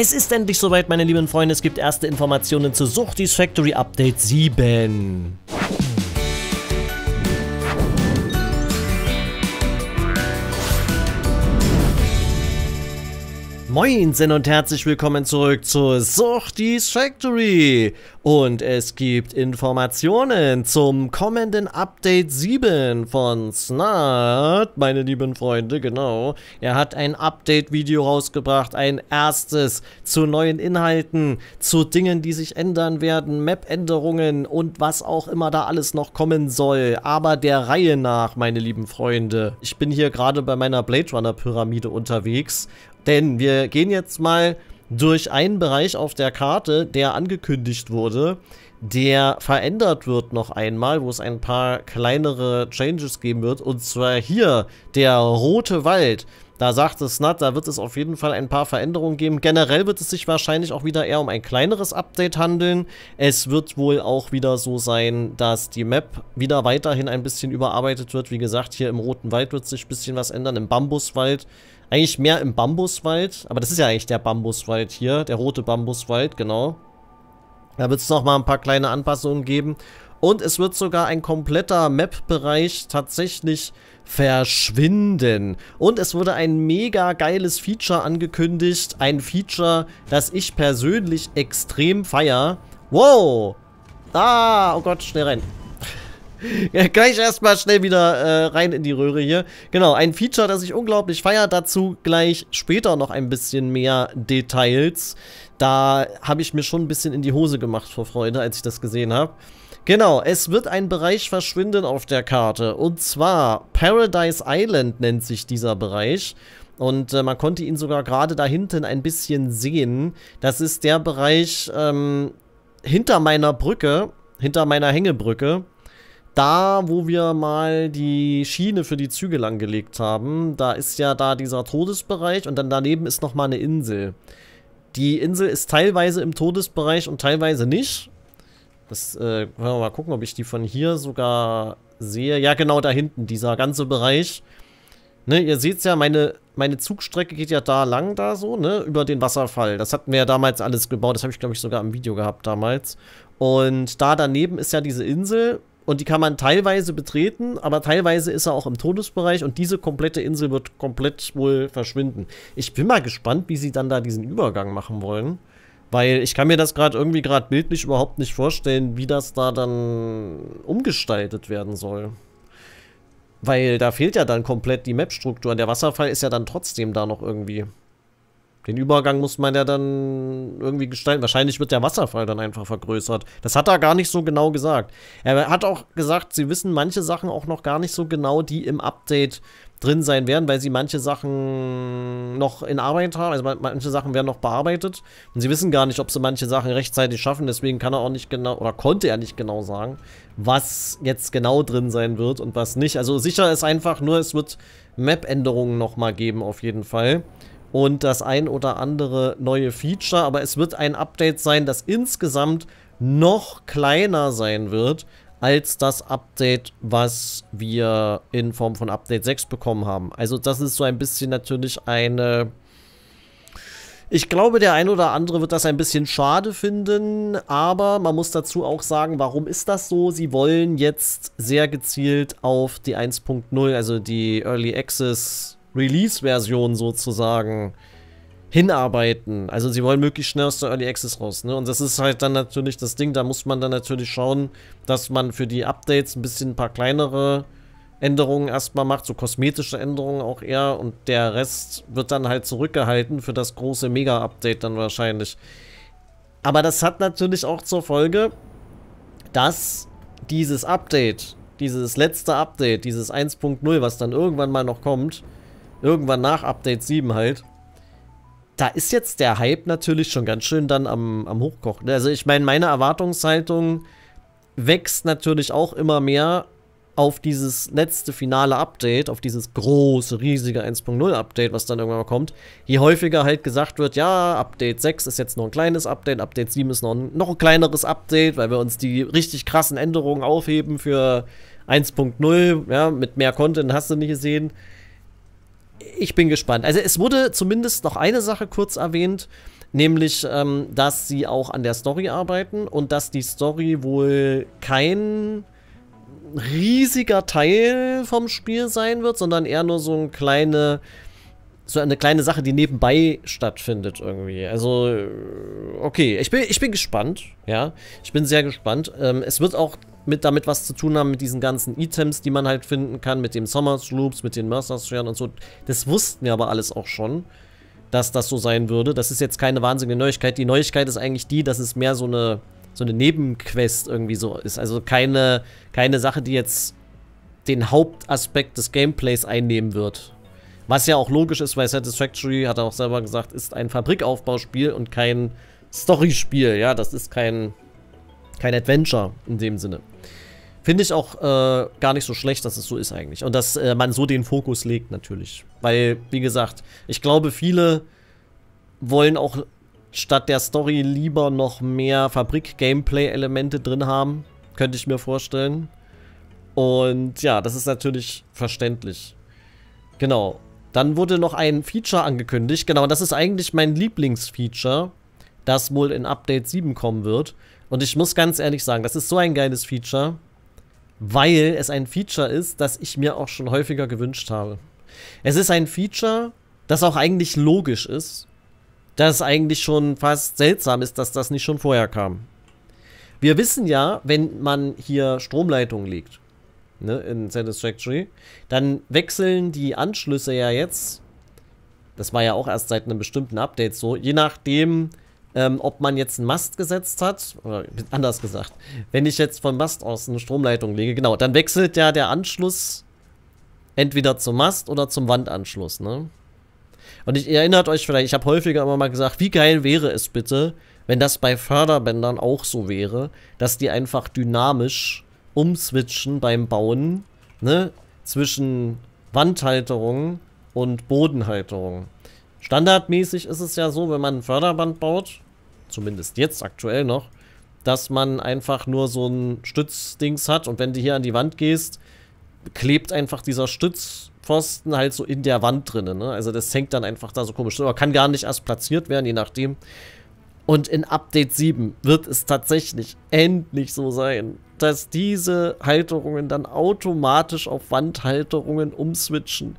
Es ist endlich soweit, meine lieben Freunde. Es gibt erste Informationen zu Suchtis Factory Update 7. Moinsen und herzlich willkommen zurück zur Suchtis Factory. Und es gibt Informationen zum kommenden Update 7 von Snart, meine lieben Freunde, genau. Er hat ein Update-Video rausgebracht, ein erstes zu neuen Inhalten, zu Dingen, die sich ändern werden, Map-Änderungen und was auch immer da alles noch kommen soll. Aber der Reihe nach, meine lieben Freunde. Ich bin hier gerade bei meiner Blade Runner-Pyramide unterwegs denn wir gehen jetzt mal durch einen Bereich auf der Karte, der angekündigt wurde, der verändert wird noch einmal, wo es ein paar kleinere Changes geben wird. Und zwar hier, der Rote Wald. Da sagt es Nat, da wird es auf jeden Fall ein paar Veränderungen geben. Generell wird es sich wahrscheinlich auch wieder eher um ein kleineres Update handeln. Es wird wohl auch wieder so sein, dass die Map wieder weiterhin ein bisschen überarbeitet wird. Wie gesagt, hier im Roten Wald wird sich ein bisschen was ändern, im Bambuswald eigentlich mehr im Bambuswald, aber das ist ja eigentlich der Bambuswald hier, der rote Bambuswald, genau. Da wird es nochmal ein paar kleine Anpassungen geben. Und es wird sogar ein kompletter Map-Bereich tatsächlich verschwinden. Und es wurde ein mega geiles Feature angekündigt. Ein Feature, das ich persönlich extrem feier. Wow! Ah, oh Gott, schnell rein. Ja, gleich erstmal schnell wieder äh, rein in die Röhre hier. Genau, ein Feature, das ich unglaublich feiere. Dazu gleich später noch ein bisschen mehr Details. Da habe ich mir schon ein bisschen in die Hose gemacht vor Freude, als ich das gesehen habe. Genau, es wird ein Bereich verschwinden auf der Karte. Und zwar Paradise Island nennt sich dieser Bereich. Und äh, man konnte ihn sogar gerade da hinten ein bisschen sehen. Das ist der Bereich ähm, hinter meiner Brücke, hinter meiner Hängebrücke da, wo wir mal die Schiene für die Züge langgelegt haben, da ist ja da dieser Todesbereich und dann daneben ist nochmal eine Insel. Die Insel ist teilweise im Todesbereich und teilweise nicht. Das, äh, mal gucken, ob ich die von hier sogar sehe. Ja, genau da hinten, dieser ganze Bereich. Ne, ihr es ja, meine, meine Zugstrecke geht ja da lang, da so, ne, über den Wasserfall. Das hatten wir ja damals alles gebaut. Das habe ich, glaube ich, sogar im Video gehabt damals. Und da daneben ist ja diese Insel und die kann man teilweise betreten, aber teilweise ist er auch im Todesbereich und diese komplette Insel wird komplett wohl verschwinden. Ich bin mal gespannt, wie sie dann da diesen Übergang machen wollen. Weil ich kann mir das gerade irgendwie gerade bildlich überhaupt nicht vorstellen, wie das da dann umgestaltet werden soll. Weil da fehlt ja dann komplett die Map-Struktur. Der Wasserfall ist ja dann trotzdem da noch irgendwie. Den Übergang muss man ja dann irgendwie gestalten. Wahrscheinlich wird der Wasserfall dann einfach vergrößert. Das hat er gar nicht so genau gesagt. Er hat auch gesagt, sie wissen manche Sachen auch noch gar nicht so genau, die im Update drin sein werden, weil sie manche Sachen noch in Arbeit haben. Also manche Sachen werden noch bearbeitet. Und sie wissen gar nicht, ob sie manche Sachen rechtzeitig schaffen. Deswegen kann er auch nicht genau, oder konnte er nicht genau sagen, was jetzt genau drin sein wird und was nicht. Also sicher ist einfach nur, es wird Map-Änderungen nochmal geben, auf jeden Fall und das ein oder andere neue Feature, aber es wird ein Update sein, das insgesamt noch kleiner sein wird als das Update, was wir in Form von Update 6 bekommen haben. Also das ist so ein bisschen natürlich eine... Ich glaube, der ein oder andere wird das ein bisschen schade finden, aber man muss dazu auch sagen, warum ist das so? Sie wollen jetzt sehr gezielt auf die 1.0, also die Early Access Release-Version sozusagen hinarbeiten. Also sie wollen möglichst schnell aus der Early Access raus. Ne? Und das ist halt dann natürlich das Ding, da muss man dann natürlich schauen, dass man für die Updates ein bisschen ein paar kleinere Änderungen erstmal macht, so kosmetische Änderungen auch eher. Und der Rest wird dann halt zurückgehalten für das große Mega-Update dann wahrscheinlich. Aber das hat natürlich auch zur Folge, dass dieses Update, dieses letzte Update, dieses 1.0, was dann irgendwann mal noch kommt, irgendwann nach Update 7 halt, da ist jetzt der Hype natürlich schon ganz schön dann am, am Hochkochen. Ne? Also ich meine, meine Erwartungshaltung wächst natürlich auch immer mehr auf dieses letzte finale Update, auf dieses große, riesige 1.0 Update, was dann irgendwann mal kommt, je häufiger halt gesagt wird, ja, Update 6 ist jetzt noch ein kleines Update, Update 7 ist noch ein, noch ein kleineres Update, weil wir uns die richtig krassen Änderungen aufheben für 1.0, ja, mit mehr Content hast du nicht gesehen ich bin gespannt. Also es wurde zumindest noch eine Sache kurz erwähnt, nämlich, ähm, dass sie auch an der Story arbeiten und dass die Story wohl kein riesiger Teil vom Spiel sein wird, sondern eher nur so ein kleine so eine kleine Sache, die nebenbei stattfindet irgendwie. Also, okay, ich bin, ich bin gespannt, ja. Ich bin sehr gespannt. Ähm, es wird auch mit damit was zu tun haben mit diesen ganzen Items, die man halt finden kann, mit dem Summers Loops, mit den Mercer Scheren und so. Das wussten wir aber alles auch schon, dass das so sein würde. Das ist jetzt keine wahnsinnige Neuigkeit. Die Neuigkeit ist eigentlich die, dass es mehr so eine, so eine Nebenquest irgendwie so ist. Also keine, keine Sache, die jetzt den Hauptaspekt des Gameplays einnehmen wird. Was ja auch logisch ist, weil Satisfactory, hat er auch selber gesagt, ist ein Fabrikaufbauspiel und kein Storyspiel. Ja, das ist kein, kein Adventure in dem Sinne. Finde ich auch äh, gar nicht so schlecht, dass es so ist eigentlich. Und dass äh, man so den Fokus legt natürlich. Weil, wie gesagt, ich glaube, viele wollen auch statt der Story lieber noch mehr Fabrik-Gameplay-Elemente drin haben. Könnte ich mir vorstellen. Und ja, das ist natürlich verständlich. Genau. Dann wurde noch ein Feature angekündigt. Genau, das ist eigentlich mein Lieblingsfeature, das wohl in Update 7 kommen wird. Und ich muss ganz ehrlich sagen, das ist so ein geiles Feature, weil es ein Feature ist, das ich mir auch schon häufiger gewünscht habe. Es ist ein Feature, das auch eigentlich logisch ist, das eigentlich schon fast seltsam ist, dass das nicht schon vorher kam. Wir wissen ja, wenn man hier Stromleitungen legt, ne, in Satisfactory. Dann wechseln die Anschlüsse ja jetzt. Das war ja auch erst seit einem bestimmten Update so. Je nachdem, ähm, ob man jetzt einen Mast gesetzt hat, oder anders gesagt, wenn ich jetzt vom Mast aus eine Stromleitung lege, genau, dann wechselt ja der Anschluss entweder zum Mast oder zum Wandanschluss, ne? Und ich erinnert euch vielleicht, ich habe häufiger immer mal gesagt, wie geil wäre es bitte, wenn das bei Förderbändern auch so wäre, dass die einfach dynamisch umswitchen beim Bauen, ne? Zwischen Wandhalterung und Bodenhalterung. Standardmäßig ist es ja so, wenn man ein Förderband baut, zumindest jetzt aktuell noch, dass man einfach nur so ein Stützdings hat und wenn du hier an die Wand gehst, klebt einfach dieser Stützpfosten halt so in der Wand drinnen. Ne? Also das hängt dann einfach da so komisch. Aber kann gar nicht erst platziert werden, je nachdem. Und in Update 7 wird es tatsächlich endlich so sein, dass diese Halterungen dann automatisch auf Wandhalterungen umswitchen.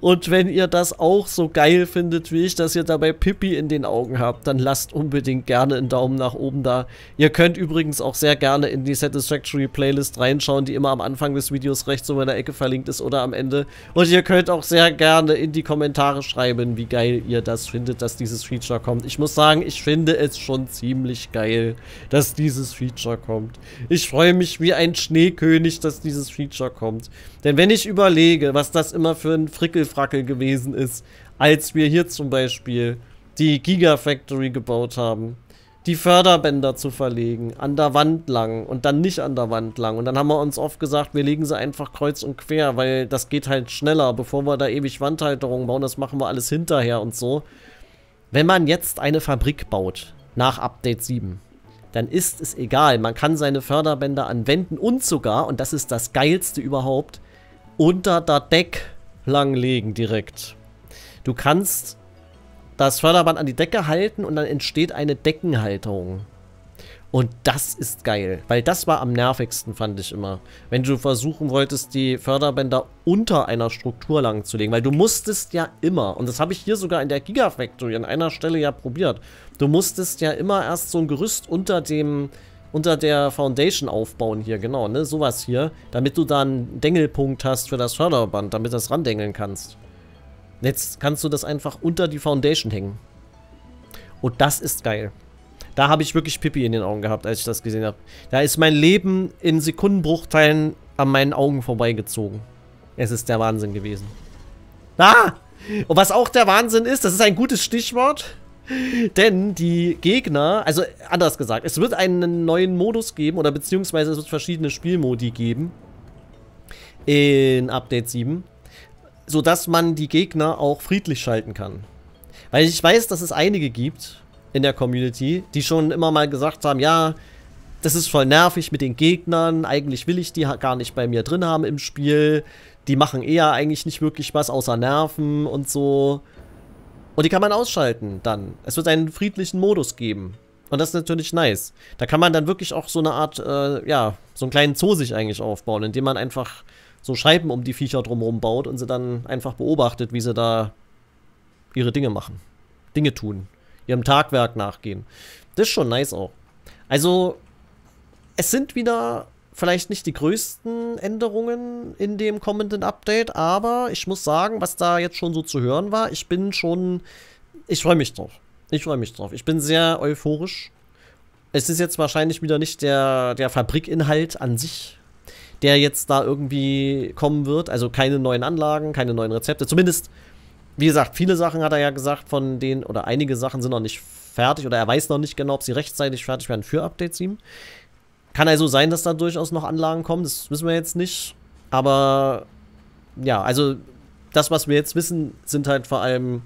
Und wenn ihr das auch so geil findet wie ich, dass ihr dabei Pippi in den Augen habt, dann lasst unbedingt gerne einen Daumen nach oben da. Ihr könnt übrigens auch sehr gerne in die Satisfactory Playlist reinschauen, die immer am Anfang des Videos rechts oben in der Ecke verlinkt ist oder am Ende. Und ihr könnt auch sehr gerne in die Kommentare schreiben, wie geil ihr das findet, dass dieses Feature kommt. Ich muss sagen, ich finde es schon ziemlich geil, dass dieses Feature kommt. Ich freue mich mich wie ein Schneekönig, dass dieses Feature kommt. Denn wenn ich überlege, was das immer für ein Frickelfrackel gewesen ist, als wir hier zum Beispiel die Gigafactory gebaut haben, die Förderbänder zu verlegen, an der Wand lang und dann nicht an der Wand lang. Und dann haben wir uns oft gesagt, wir legen sie einfach kreuz und quer, weil das geht halt schneller, bevor wir da ewig Wandhalterungen bauen, das machen wir alles hinterher und so. Wenn man jetzt eine Fabrik baut, nach Update 7, dann ist es egal. Man kann seine Förderbänder anwenden und sogar, und das ist das Geilste überhaupt, unter der Deck langlegen direkt. Du kannst das Förderband an die Decke halten und dann entsteht eine Deckenhalterung. Und das ist geil, weil das war am nervigsten, fand ich immer. Wenn du versuchen wolltest, die Förderbänder unter einer Struktur lang zu legen, weil du musstest ja immer, und das habe ich hier sogar in der Gigafactory an einer Stelle ja probiert, du musstest ja immer erst so ein Gerüst unter dem, unter der Foundation aufbauen hier, genau, ne, sowas hier, damit du da einen Dengelpunkt hast für das Förderband, damit das randengeln kannst. Jetzt kannst du das einfach unter die Foundation hängen. Und das ist geil. Da habe ich wirklich Pipi in den Augen gehabt, als ich das gesehen habe. Da ist mein Leben in Sekundenbruchteilen an meinen Augen vorbeigezogen. Es ist der Wahnsinn gewesen. Ah! Und was auch der Wahnsinn ist, das ist ein gutes Stichwort. Denn die Gegner, also anders gesagt, es wird einen neuen Modus geben oder beziehungsweise es wird verschiedene Spielmodi geben in Update 7, sodass man die Gegner auch friedlich schalten kann. Weil ich weiß, dass es einige gibt, in der Community, die schon immer mal gesagt haben, ja, das ist voll nervig mit den Gegnern, eigentlich will ich die gar nicht bei mir drin haben im Spiel, die machen eher eigentlich nicht wirklich was außer Nerven und so. Und die kann man ausschalten dann. Es wird einen friedlichen Modus geben. Und das ist natürlich nice. Da kann man dann wirklich auch so eine Art, äh, ja, so einen kleinen Zoo sich eigentlich aufbauen, indem man einfach so Scheiben um die Viecher drumherum baut und sie dann einfach beobachtet, wie sie da ihre Dinge machen. Dinge tun ihrem Tagwerk nachgehen. Das ist schon nice auch. Also, es sind wieder vielleicht nicht die größten Änderungen in dem kommenden Update, aber ich muss sagen, was da jetzt schon so zu hören war, ich bin schon. Ich freue mich drauf. Ich freue mich drauf. Ich bin sehr euphorisch. Es ist jetzt wahrscheinlich wieder nicht der, der Fabrikinhalt an sich, der jetzt da irgendwie kommen wird. Also keine neuen Anlagen, keine neuen Rezepte. Zumindest wie gesagt, viele Sachen hat er ja gesagt, von denen, oder einige Sachen sind noch nicht fertig, oder er weiß noch nicht genau, ob sie rechtzeitig fertig werden für Update 7. Kann also sein, dass da durchaus noch Anlagen kommen, das wissen wir jetzt nicht. Aber ja, also das, was wir jetzt wissen, sind halt vor allem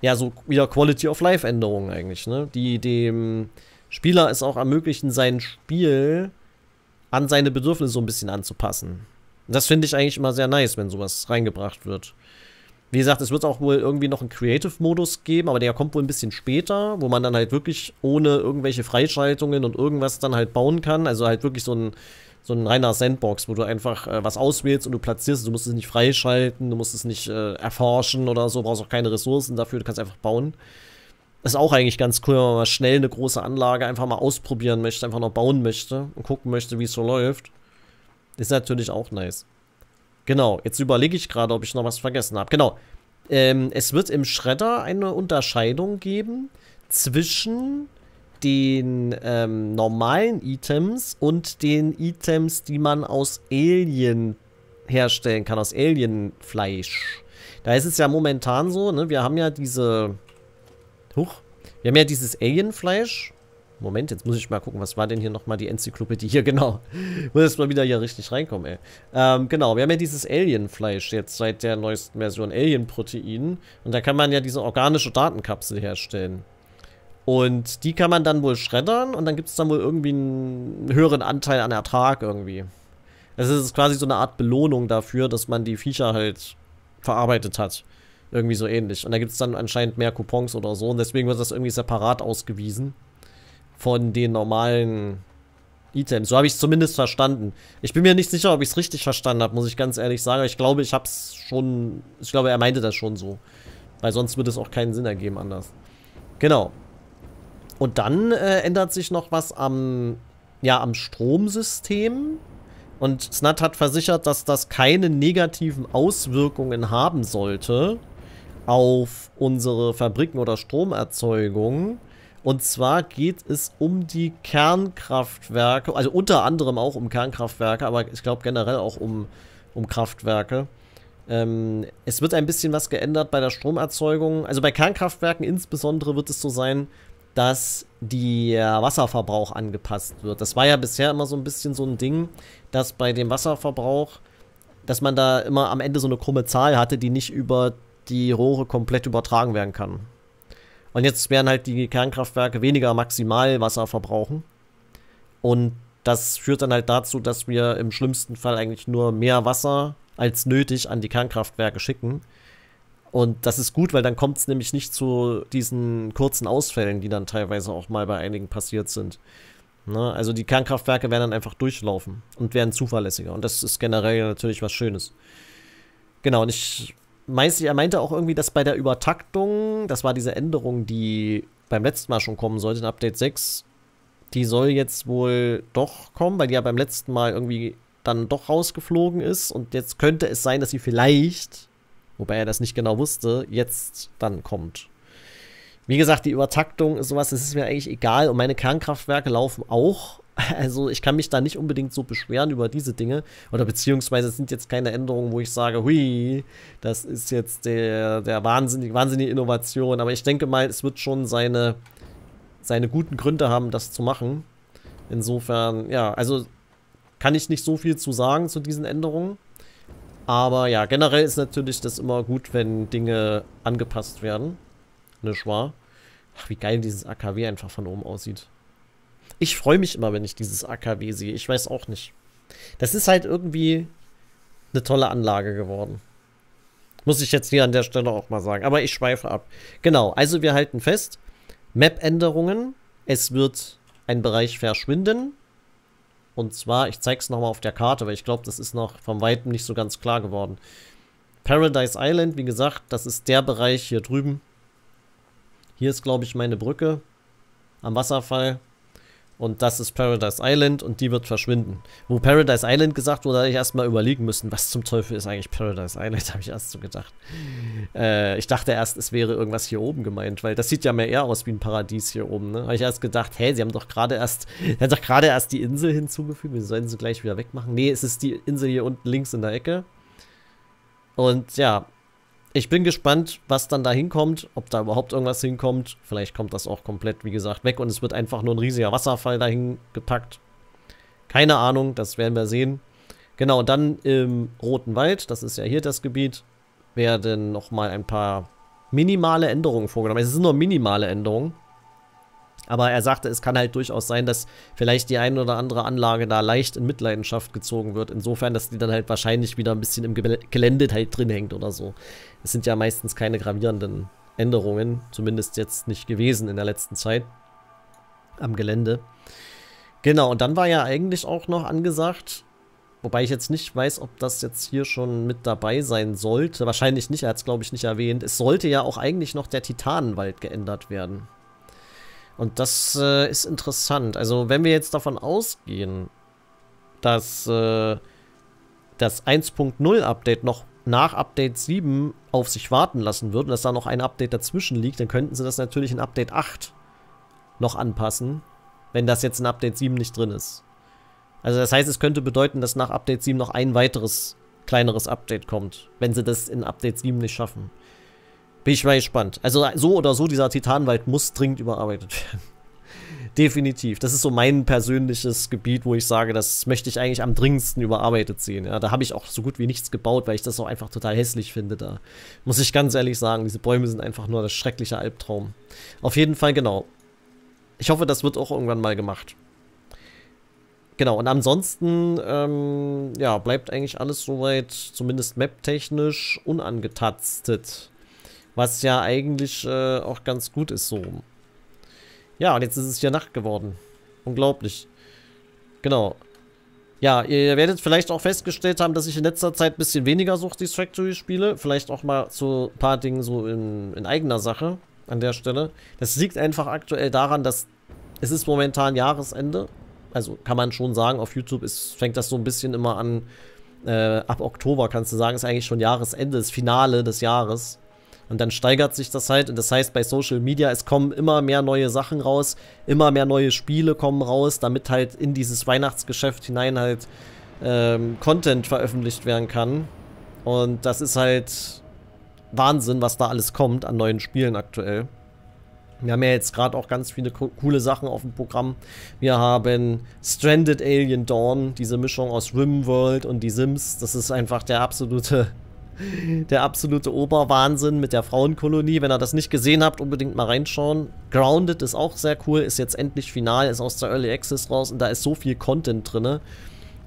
ja so wieder Quality of Life Änderungen eigentlich, ne? Die dem Spieler es auch ermöglichen, sein Spiel an seine Bedürfnisse so ein bisschen anzupassen. Das finde ich eigentlich immer sehr nice, wenn sowas reingebracht wird. Wie gesagt, es wird auch wohl irgendwie noch einen Creative-Modus geben, aber der kommt wohl ein bisschen später, wo man dann halt wirklich ohne irgendwelche Freischaltungen und irgendwas dann halt bauen kann. Also halt wirklich so ein, so ein reiner Sandbox, wo du einfach äh, was auswählst und du platzierst. Du musst es nicht freischalten, du musst es nicht äh, erforschen oder so, brauchst auch keine Ressourcen dafür, du kannst einfach bauen. Ist auch eigentlich ganz cool, wenn man mal schnell eine große Anlage einfach mal ausprobieren möchte, einfach noch bauen möchte und gucken möchte, wie es so läuft. Ist natürlich auch nice. Genau, jetzt überlege ich gerade, ob ich noch was vergessen habe. Genau. Ähm, es wird im Shredder eine Unterscheidung geben zwischen den ähm, normalen Items und den Items, die man aus Alien herstellen kann, aus Alienfleisch. Da ist es ja momentan so, ne? Wir haben ja diese. Huch. Wir haben ja dieses Alienfleisch. Moment, jetzt muss ich mal gucken, was war denn hier nochmal die Enzyklopädie? Hier, genau. muss jetzt mal wieder hier richtig reinkommen, ey. Ähm, genau, wir haben ja dieses Alien-Fleisch jetzt seit der neuesten Version, Alien-Protein. Und da kann man ja diese organische Datenkapsel herstellen. Und die kann man dann wohl schreddern und dann gibt es dann wohl irgendwie einen höheren Anteil an Ertrag irgendwie. Also es ist quasi so eine Art Belohnung dafür, dass man die Viecher halt verarbeitet hat. Irgendwie so ähnlich. Und da gibt es dann anscheinend mehr Coupons oder so und deswegen wird das irgendwie separat ausgewiesen von den normalen Items. So habe ich es zumindest verstanden. Ich bin mir nicht sicher, ob ich es richtig verstanden habe, muss ich ganz ehrlich sagen. Ich glaube, ich habe es schon... Ich glaube, er meinte das schon so. Weil sonst würde es auch keinen Sinn ergeben anders. Genau. Und dann äh, ändert sich noch was am... Ja, am Stromsystem. Und Snat hat versichert, dass das keine negativen Auswirkungen haben sollte auf unsere Fabriken oder Stromerzeugung. Und zwar geht es um die Kernkraftwerke, also unter anderem auch um Kernkraftwerke, aber ich glaube generell auch um, um Kraftwerke. Ähm, es wird ein bisschen was geändert bei der Stromerzeugung. Also bei Kernkraftwerken insbesondere wird es so sein, dass der Wasserverbrauch angepasst wird. Das war ja bisher immer so ein bisschen so ein Ding, dass bei dem Wasserverbrauch, dass man da immer am Ende so eine krumme Zahl hatte, die nicht über die Rohre komplett übertragen werden kann. Und jetzt werden halt die Kernkraftwerke weniger maximal Wasser verbrauchen. Und das führt dann halt dazu, dass wir im schlimmsten Fall eigentlich nur mehr Wasser als nötig an die Kernkraftwerke schicken. Und das ist gut, weil dann kommt es nämlich nicht zu diesen kurzen Ausfällen, die dann teilweise auch mal bei einigen passiert sind. Ne? Also die Kernkraftwerke werden dann einfach durchlaufen und werden zuverlässiger. Und das ist generell natürlich was Schönes. Genau, und ich meinte, er meinte auch irgendwie, dass bei der Übertaktung, das war diese Änderung, die beim letzten Mal schon kommen sollte, in Update 6, die soll jetzt wohl doch kommen, weil die ja beim letzten Mal irgendwie dann doch rausgeflogen ist. Und jetzt könnte es sein, dass sie vielleicht, wobei er das nicht genau wusste, jetzt dann kommt. Wie gesagt, die Übertaktung ist sowas, das ist mir eigentlich egal. Und meine Kernkraftwerke laufen auch also ich kann mich da nicht unbedingt so beschweren über diese Dinge. Oder beziehungsweise sind jetzt keine Änderungen, wo ich sage, hui, das ist jetzt der, der wahnsinnige, wahnsinnige Innovation. Aber ich denke mal, es wird schon seine, seine guten Gründe haben, das zu machen. Insofern, ja, also kann ich nicht so viel zu sagen zu diesen Änderungen. Aber ja, generell ist natürlich das immer gut, wenn Dinge angepasst werden. Nicht ne, wahr? Ach, wie geil dieses AKW einfach von oben aussieht. Ich freue mich immer, wenn ich dieses AKW sehe. Ich weiß auch nicht. Das ist halt irgendwie eine tolle Anlage geworden. Muss ich jetzt hier an der Stelle auch mal sagen. Aber ich schweife ab. Genau, also wir halten fest. Map-Änderungen. Es wird ein Bereich verschwinden. Und zwar, ich zeige es nochmal auf der Karte, weil ich glaube, das ist noch vom Weitem nicht so ganz klar geworden. Paradise Island, wie gesagt, das ist der Bereich hier drüben. Hier ist, glaube ich, meine Brücke am Wasserfall. Und das ist Paradise Island und die wird verschwinden. Wo Paradise Island gesagt wurde, habe ich erstmal überlegen müssen, was zum Teufel ist eigentlich Paradise Island, habe ich erst so gedacht. Äh, ich dachte erst, es wäre irgendwas hier oben gemeint, weil das sieht ja mehr eher aus wie ein Paradies hier oben. Ne? Habe ich erst gedacht, hey, sie haben doch gerade erst, erst die Insel hinzugefügt, wir sollen sie gleich wieder wegmachen. Nee, es ist die Insel hier unten links in der Ecke. Und ja, ich bin gespannt, was dann da hinkommt, ob da überhaupt irgendwas hinkommt. Vielleicht kommt das auch komplett, wie gesagt, weg und es wird einfach nur ein riesiger Wasserfall dahin gepackt. Keine Ahnung, das werden wir sehen. Genau, dann im Roten Wald, das ist ja hier das Gebiet, werden nochmal ein paar minimale Änderungen vorgenommen. Es sind nur minimale Änderungen. Aber er sagte, es kann halt durchaus sein, dass vielleicht die eine oder andere Anlage da leicht in Mitleidenschaft gezogen wird. Insofern, dass die dann halt wahrscheinlich wieder ein bisschen im Gelände halt drin hängt oder so es sind ja meistens keine gravierenden Änderungen, zumindest jetzt nicht gewesen in der letzten Zeit am Gelände. Genau, und dann war ja eigentlich auch noch angesagt, wobei ich jetzt nicht weiß, ob das jetzt hier schon mit dabei sein sollte. Wahrscheinlich nicht, er hat es glaube ich nicht erwähnt. Es sollte ja auch eigentlich noch der Titanenwald geändert werden. Und das äh, ist interessant. Also wenn wir jetzt davon ausgehen, dass äh, das 1.0 Update noch nach Update 7 auf sich warten lassen wird und dass da noch ein Update dazwischen liegt, dann könnten sie das natürlich in Update 8 noch anpassen, wenn das jetzt in Update 7 nicht drin ist. Also das heißt, es könnte bedeuten, dass nach Update 7 noch ein weiteres kleineres Update kommt, wenn sie das in Update 7 nicht schaffen. Bin ich mal gespannt. Also so oder so, dieser Titanwald muss dringend überarbeitet werden. Definitiv. Das ist so mein persönliches Gebiet, wo ich sage, das möchte ich eigentlich am dringendsten überarbeitet sehen. Ja, da habe ich auch so gut wie nichts gebaut, weil ich das auch einfach total hässlich finde. Da muss ich ganz ehrlich sagen, diese Bäume sind einfach nur das schreckliche Albtraum. Auf jeden Fall, genau. Ich hoffe, das wird auch irgendwann mal gemacht. Genau, und ansonsten, ähm, ja, bleibt eigentlich alles soweit, zumindest map-technisch, unangetastet. Was ja eigentlich äh, auch ganz gut ist so. Ja, und jetzt ist es hier Nacht geworden. Unglaublich. Genau. Ja, ihr werdet vielleicht auch festgestellt haben, dass ich in letzter Zeit ein bisschen weniger Suchtis Factory spiele. Vielleicht auch mal so ein paar Dinge so in, in, eigener Sache an der Stelle. Das liegt einfach aktuell daran, dass es ist momentan Jahresende. Also kann man schon sagen, auf YouTube ist, fängt das so ein bisschen immer an. Äh, ab Oktober kannst du sagen, ist eigentlich schon Jahresende, das Finale des Jahres. Und dann steigert sich das halt. Und das heißt bei Social Media, es kommen immer mehr neue Sachen raus, immer mehr neue Spiele kommen raus, damit halt in dieses Weihnachtsgeschäft hinein halt ähm, Content veröffentlicht werden kann. Und das ist halt Wahnsinn, was da alles kommt an neuen Spielen aktuell. Wir haben ja jetzt gerade auch ganz viele co coole Sachen auf dem Programm. Wir haben Stranded Alien Dawn, diese Mischung aus Rimworld und die Sims. Das ist einfach der absolute der absolute Oberwahnsinn mit der Frauenkolonie. Wenn ihr das nicht gesehen habt, unbedingt mal reinschauen. Grounded ist auch sehr cool, ist jetzt endlich final, ist aus der Early Access raus und da ist so viel Content drin.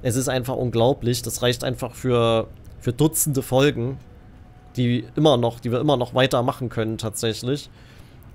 Es ist einfach unglaublich. Das reicht einfach für, für Dutzende Folgen, die immer noch, die wir immer noch weitermachen können tatsächlich.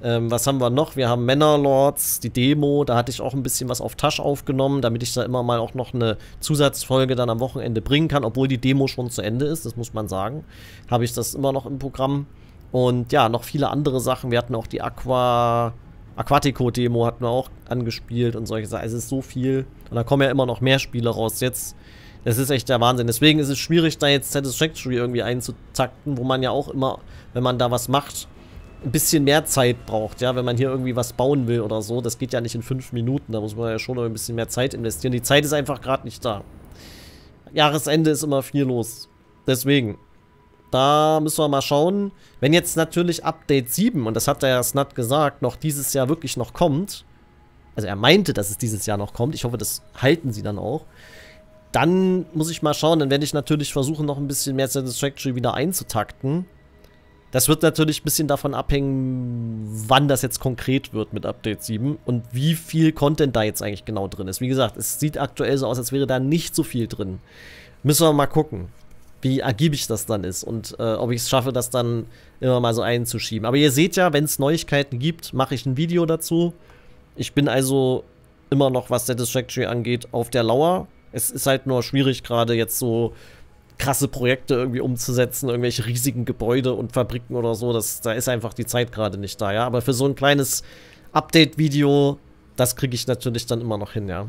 Ähm, was haben wir noch? Wir haben Männerlords, die Demo. Da hatte ich auch ein bisschen was auf Tasch aufgenommen, damit ich da immer mal auch noch eine Zusatzfolge dann am Wochenende bringen kann, obwohl die Demo schon zu Ende ist, das muss man sagen. Habe ich das immer noch im Programm. Und ja, noch viele andere Sachen. Wir hatten auch die Aqua. Aquatico-Demo hatten wir auch angespielt und solche Sachen. Es ist so viel. Und da kommen ja immer noch mehr Spiele raus jetzt. Das ist echt der Wahnsinn. Deswegen ist es schwierig, da jetzt Satisfactory irgendwie einzutakten, wo man ja auch immer, wenn man da was macht, ein bisschen mehr Zeit braucht, ja, wenn man hier irgendwie was bauen will oder so. Das geht ja nicht in fünf Minuten, da muss man ja schon ein bisschen mehr Zeit investieren. Die Zeit ist einfach gerade nicht da. Jahresende ist immer viel los. Deswegen, da müssen wir mal schauen. Wenn jetzt natürlich Update 7, und das hat der Snut gesagt, noch dieses Jahr wirklich noch kommt, also er meinte, dass es dieses Jahr noch kommt, ich hoffe, das halten sie dann auch, dann muss ich mal schauen, dann werde ich natürlich versuchen, noch ein bisschen mehr Satisfactory wieder einzutakten. Das wird natürlich ein bisschen davon abhängen, wann das jetzt konkret wird mit Update 7 und wie viel Content da jetzt eigentlich genau drin ist. Wie gesagt, es sieht aktuell so aus, als wäre da nicht so viel drin. Müssen wir mal gucken, wie ergiebig das dann ist und äh, ob ich es schaffe, das dann immer mal so einzuschieben. Aber ihr seht ja, wenn es Neuigkeiten gibt, mache ich ein Video dazu. Ich bin also immer noch, was Satisfactory angeht, auf der Lauer. Es ist halt nur schwierig, gerade jetzt so krasse Projekte irgendwie umzusetzen, irgendwelche riesigen Gebäude und Fabriken oder so. Das, da ist einfach die Zeit gerade nicht da, ja. Aber für so ein kleines Update-Video, das kriege ich natürlich dann immer noch hin, ja.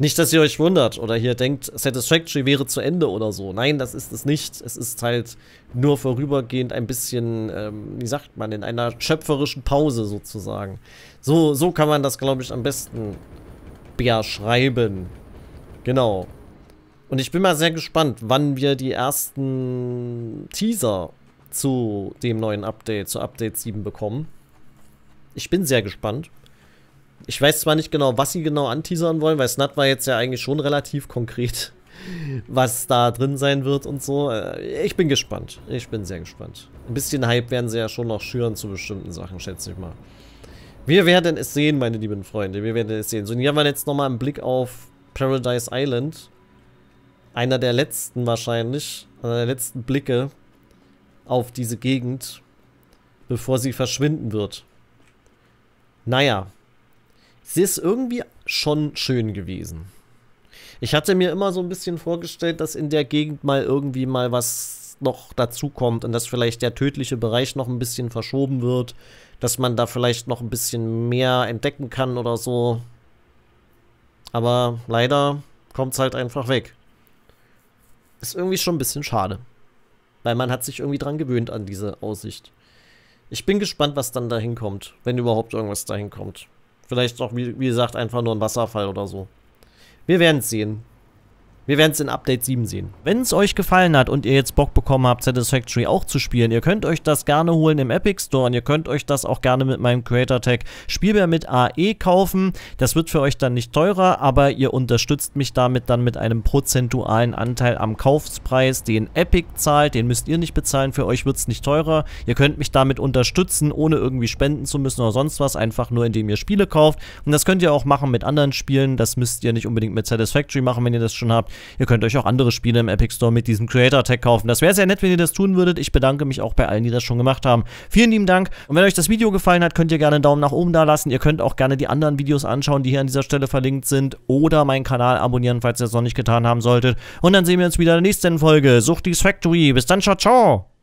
Nicht, dass ihr euch wundert oder hier denkt, Satisfactory wäre zu Ende oder so. Nein, das ist es nicht. Es ist halt nur vorübergehend ein bisschen, ähm, wie sagt man, in einer schöpferischen Pause sozusagen. So, so kann man das, glaube ich, am besten beschreiben. Genau. Und ich bin mal sehr gespannt, wann wir die ersten Teaser zu dem neuen Update, zu Update 7 bekommen. Ich bin sehr gespannt. Ich weiß zwar nicht genau, was sie genau anteasern wollen, weil Snut war jetzt ja eigentlich schon relativ konkret, was da drin sein wird und so. Äh, ich bin gespannt. Ich bin sehr gespannt. Ein bisschen Hype werden sie ja schon noch schüren zu bestimmten Sachen, schätze ich mal. Wir werden es sehen, meine lieben Freunde. Wir werden es sehen. So, hier haben wir jetzt nochmal einen Blick auf Paradise Island einer der letzten wahrscheinlich, einer der letzten Blicke auf diese Gegend, bevor sie verschwinden wird. Naja, sie ist irgendwie schon schön gewesen. Ich hatte mir immer so ein bisschen vorgestellt, dass in der Gegend mal irgendwie mal was noch dazukommt und dass vielleicht der tödliche Bereich noch ein bisschen verschoben wird, dass man da vielleicht noch ein bisschen mehr entdecken kann oder so. Aber leider kommt es halt einfach weg. Ist irgendwie schon ein bisschen schade. Weil man hat sich irgendwie dran gewöhnt an diese Aussicht. Ich bin gespannt, was dann dahin kommt, wenn überhaupt irgendwas dahin kommt. Vielleicht auch, wie, wie gesagt, einfach nur ein Wasserfall oder so. Wir werden es sehen. Wir werden es in Update 7 sehen. Wenn es euch gefallen hat und ihr jetzt Bock bekommen habt, Satisfactory auch zu spielen, ihr könnt euch das gerne holen im Epic Store und ihr könnt euch das auch gerne mit meinem Creator Tag Spielbär mit AE kaufen. Das wird für euch dann nicht teurer, aber ihr unterstützt mich damit dann mit einem prozentualen Anteil am Kaufpreis, den Epic zahlt. Den müsst ihr nicht bezahlen, für euch wird es nicht teurer. Ihr könnt mich damit unterstützen, ohne irgendwie spenden zu müssen oder sonst was, einfach nur indem ihr Spiele kauft. Und das könnt ihr auch machen mit anderen Spielen. Das müsst ihr nicht unbedingt mit Satisfactory machen, wenn ihr das schon habt. Ihr könnt euch auch andere Spiele im Epic Store mit diesem Creator Tag kaufen. Das wäre sehr nett, wenn ihr das tun würdet. Ich bedanke mich auch bei allen, die das schon gemacht haben. Vielen lieben Dank. Und wenn euch das Video gefallen hat, könnt ihr gerne einen Daumen nach oben da lassen. Ihr könnt auch gerne die anderen Videos anschauen, die hier an dieser Stelle verlinkt sind. Oder meinen Kanal abonnieren, falls ihr das noch nicht getan haben solltet. Und dann sehen wir uns wieder in der nächsten Folge. Sucht die Factory. Bis dann, ciao, ciao.